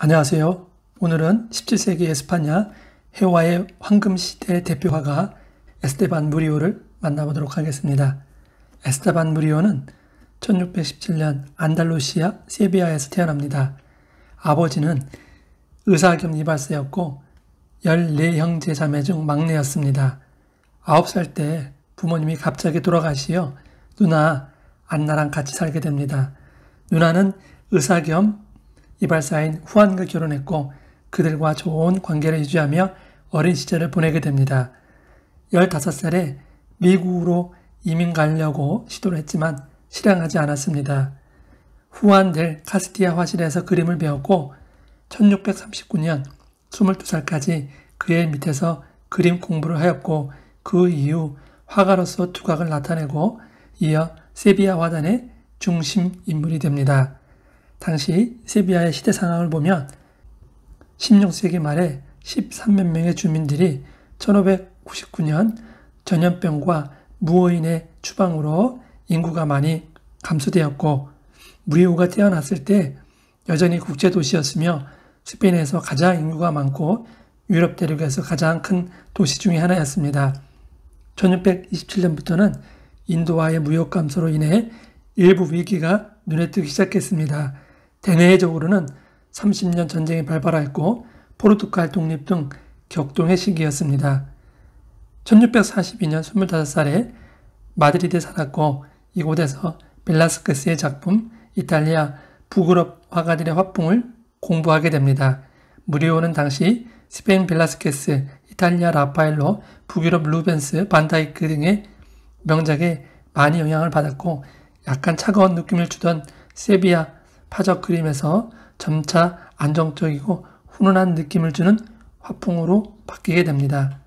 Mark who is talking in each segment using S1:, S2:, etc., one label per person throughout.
S1: 안녕하세요. 오늘은 17세기 에스파냐 해와의 황금시대 대표 화가 에스테반 무리오를 만나보도록 하겠습니다. 에스테반 무리오는 1617년 안달루시아 세비야에서 태어납니다. 아버지는 의사 겸 이발사였고 14형제 자매 중 막내였습니다. 9살 때 부모님이 갑자기 돌아가시어 누나 안나랑 같이 살게 됩니다. 누나는 의사 겸 이발사인 후안과 결혼했고 그들과 좋은 관계를 유지하며 어린 시절을 보내게 됩니다. 15살에 미국으로 이민 가려고 시도를 했지만 실행하지 않았습니다. 후안 델 카스티아 화실에서 그림을 배웠고 1639년 22살까지 그의 밑에서 그림 공부를 하였고 그 이후 화가로서 두각을 나타내고 이어 세비야 화단의 중심 인물이 됩니다. 당시 세비야의 시대 상황을 보면 16세기 말에 13만 명의 주민들이 1599년 전염병과 무어인의 추방으로 인구가 많이 감소되었고 무리우가 태어났을 때 여전히 국제 도시였으며 스페인에서 가장 인구가 많고 유럽 대륙에서 가장 큰 도시 중의 하나였습니다. 1627년부터는 인도와의 무역 감소로 인해 일부 위기가 눈에 뜨기 시작했습니다. 대내적으로는 30년 전쟁이 발발하였고 포르투갈 독립 등 격동의 시기였습니다. 1642년 25살에 마드리드에 살았고 이곳에서 벨라스케스의 작품 이탈리아 북유럽 화가들의 화풍을 공부하게 됩니다. 무리오는 당시 스페인 벨라스케스, 이탈리아 라파엘로, 북유럽 루벤스, 반다이크 등의 명작에 많이 영향을 받았고 약간 차가운 느낌을 주던 세비야 파적 그림에서 점차 안정적이고 훈훈한 느낌을 주는 화풍으로 바뀌게 됩니다.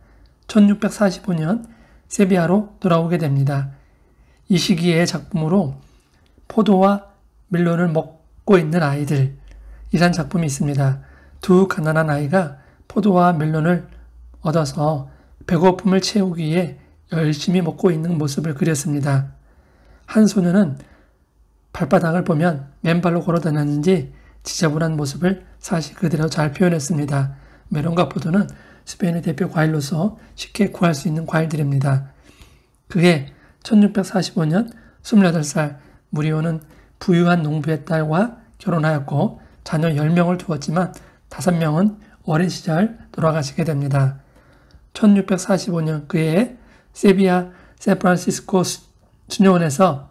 S1: 1645년 세비야로 돌아오게 됩니다. 이 시기의 작품으로 포도와 밀론을 먹고 있는 아이들 이란 작품이 있습니다. 두 가난한 아이가 포도와 밀론을 얻어서 배고픔을 채우기 위해 열심히 먹고 있는 모습을 그렸습니다. 한 소녀는 발바닥을 보면 맨발로 걸어다녔는지 지저분한 모습을 사실 그대로 잘 표현했습니다. 메론과 포도는 스페인의 대표 과일로서 쉽게 구할 수 있는 과일들입니다. 그게 1645년 28살 무리오는 부유한 농부의 딸과 결혼하였고 자녀 10명을 두었지만 5명은 어린 시절 돌아가시게 됩니다. 1645년 그해 세비야 샌프란시스코 수녀원에서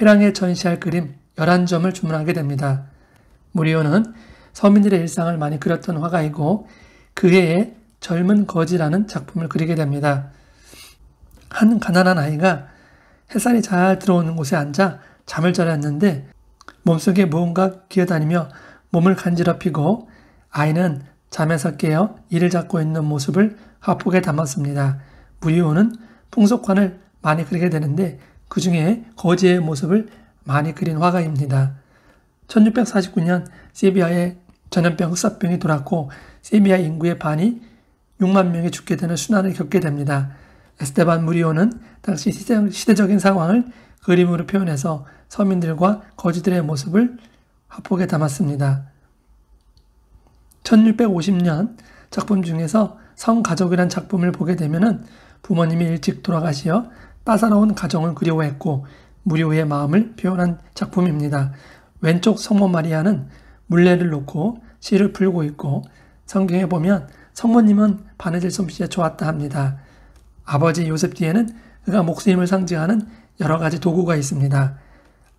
S1: 회랑에 전시할 그림 11점을 주문하게 됩니다. 무리오는 서민들의 일상을 많이 그렸던 화가이고 그 해에 젊은 거지라는 작품을 그리게 됩니다. 한 가난한 아이가 햇살이 잘 들어오는 곳에 앉아 잠을 자려는데 몸속에 무언가 기어다니며 몸을 간지럽히고 아이는 잠에서 깨어 이를 잡고 있는 모습을 화폭에 담았습니다. 무리오는 풍속관을 많이 그리게 되는데 그 중에 거지의 모습을 많이 그린 화가입니다. 1649년 세비야에 전염병 흑사병이 돌았고 세비야 인구의 반이 6만 명이 죽게 되는 순환을 겪게 됩니다. 에스테반 무리오는 당시 시대적인 상황을 그림으로 표현해서 서민들과 거지들의 모습을 화폭에 담았습니다. 1650년 작품 중에서 성가족이란 작품을 보게 되면 부모님이 일찍 돌아가시어 빠사로운 가정을 그리워했고 무료의 마음을 표현한 작품입니다. 왼쪽 성모 마리아는 물레를 놓고 씨를 풀고 있고 성경에 보면 성모님은 바느질 솜씨에 좋았다 합니다. 아버지 요셉 뒤에는 그가 목수을 상징하는 여러 가지 도구가 있습니다.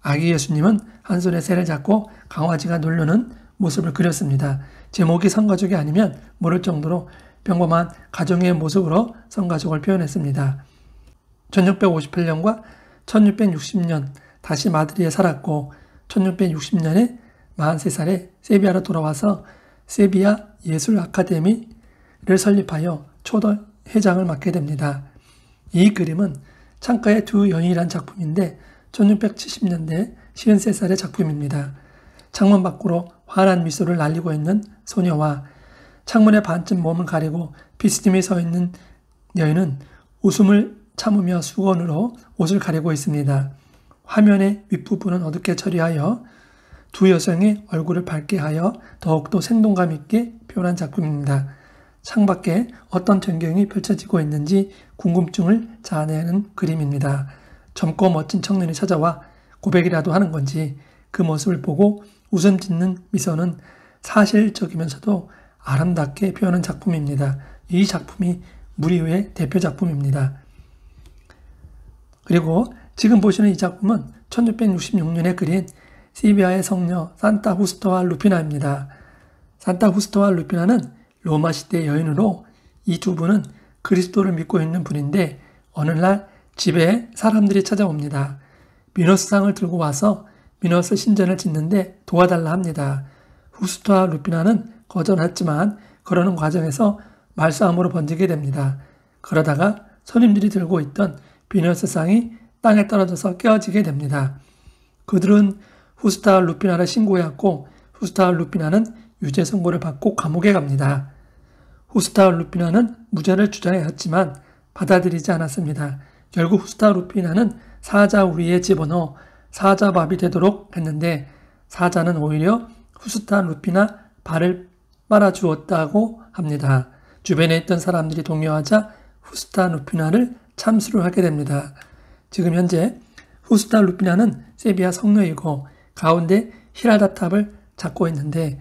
S1: 아기 예수님은 한 손에 새를 잡고 강아지가 놀르는 모습을 그렸습니다. 제목이 성가족이 아니면 모를 정도로 평범한 가정의 모습으로 성가족을 표현했습니다. 1658년과 1660년 다시 마드리에 살았고 1660년에 43살에 세비야로 돌아와서 세비야 예술 아카데미를 설립하여 초대 회장을 맡게 됩니다. 이 그림은 창가의 두연인이란 작품인데 1670년대 53살의 작품입니다. 창문 밖으로 환한 미소를 날리고 있는 소녀와 창문에 반쯤 몸을 가리고 비스듬히 서 있는 여인은 웃음을 참으며 수건으로 옷을 가리고 있습니다. 화면의 윗부분은 어둡게 처리하여 두 여성의 얼굴을 밝게 하여 더욱더 생동감 있게 표현한 작품입니다. 창밖에 어떤 전경이 펼쳐지고 있는지 궁금증을 자아내는 그림입니다. 젊고 멋진 청년이 찾아와 고백이라도 하는 건지 그 모습을 보고 웃음 짓는 미소는 사실적이면서도 아름답게 표현한 작품입니다. 이 작품이 무리의 대표 작품입니다. 그리고 지금 보시는 이 작품은 1666년에 그린 시비아의 성녀 산타 후스토와 루피나입니다. 산타 후스토와 루피나는 로마 시대 여인으로 이 두 분은 그리스도를 믿고 있는 분인데 어느 날 집에 사람들이 찾아옵니다. 미너스상을 들고 와서 미너스 신전을 짓는데 도와달라 합니다. 후스토와 루피나는 거절했지만 그러는 과정에서 말싸움으로 번지게 됩니다. 그러다가 손님들이 들고 있던 비누세상이 땅에 떨어져서 깨어지게 됩니다. 그들은 후스타 루피나를 신고해왔고 후스타 루피나는 유죄 선고를 받고 감옥에 갑니다. 후스타 루피나는 무죄를 주장했지만 받아들이지 않았습니다. 결국 후스타 루피나는 사자 우리에 집어넣어 사자 밥이 되도록 했는데 사자는 오히려 후스타 루피나 발을 빨아주었다고 합니다. 주변에 있던 사람들이 동요하자 후스타 루피나를 참수를 하게 됩니다. 지금 현재 후스타 루피나는 세비야 성녀이고 가운데 히라다 탑을 잡고 있는데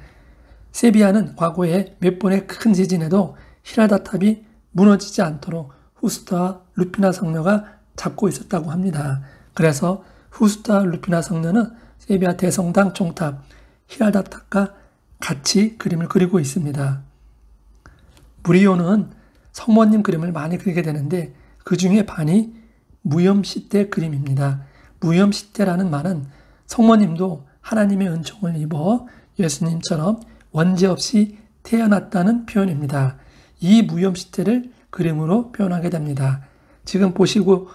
S1: 세비야는 과거에 몇 번의 큰 지진에도 히라다 탑이 무너지지 않도록 후스타 루피나 성녀가 잡고 있었다고 합니다. 그래서 후스타 루피나 성녀는 세비야 대성당 총탑 히라다 탑과 같이 그림을 그리고 있습니다. 무리오는 성모님 그림을 많이 그리게 되는데 그 중에 반이 무염시대 그림입니다. 무염시대라는 말은 성모님도 하나님의 은총을 입어 예수님처럼 원죄 없이 태어났다는 표현입니다. 이 무염시대를 그림으로 표현하게 됩니다. 지금 보시고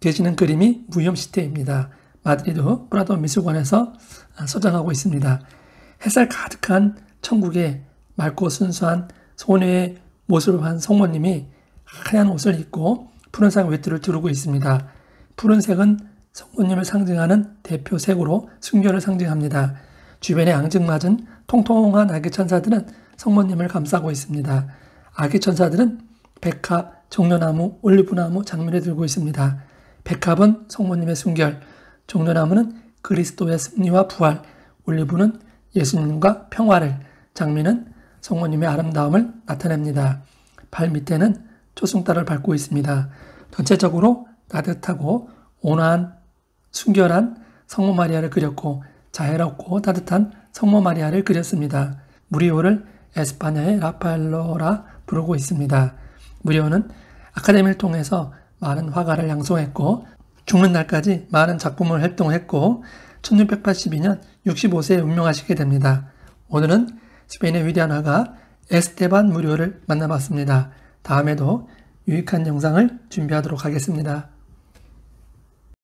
S1: 계시는 그림이 무염시대입니다. 마드리드 프라도 미술관에서 소장하고 있습니다. 햇살 가득한 천국에 맑고 순수한 소녀의 모습을 한 성모님이 하얀 옷을 입고 푸른색 외투를 두르고 있습니다. 푸른색은 성모님을 상징하는 대표색으로 순결을 상징합니다. 주변에 앙증맞은 통통한 아기 천사들은 성모님을 감싸고 있습니다. 아기 천사들은 백합, 종려나무, 올리브나무, 장미를 들고 있습니다. 백합은 성모님의 순결, 종려나무는 그리스도의 승리와 부활, 올리브는 예수님과 평화를, 장미는 성모님의 아름다움을 나타냅니다. 발 밑에는 초승달을 밟고 있습니다. 전체적으로 따뜻하고 온화한 순결한 성모 마리아를 그렸고 자애롭고 따뜻한 성모 마리아를 그렸습니다. 무리오를 에스파냐의 라파엘로라 부르고 있습니다. 무리오는 아카데미를 통해서 많은 화가를 양성했고 죽는 날까지 많은 작품을 활동했고 1682년 65세에 운명하시게 됩니다. 오늘은 스페인의 위대한 화가 에스테반 무료를 만나봤습니다. 다음에도 유익한 영상을 준비하도록 하겠습니다.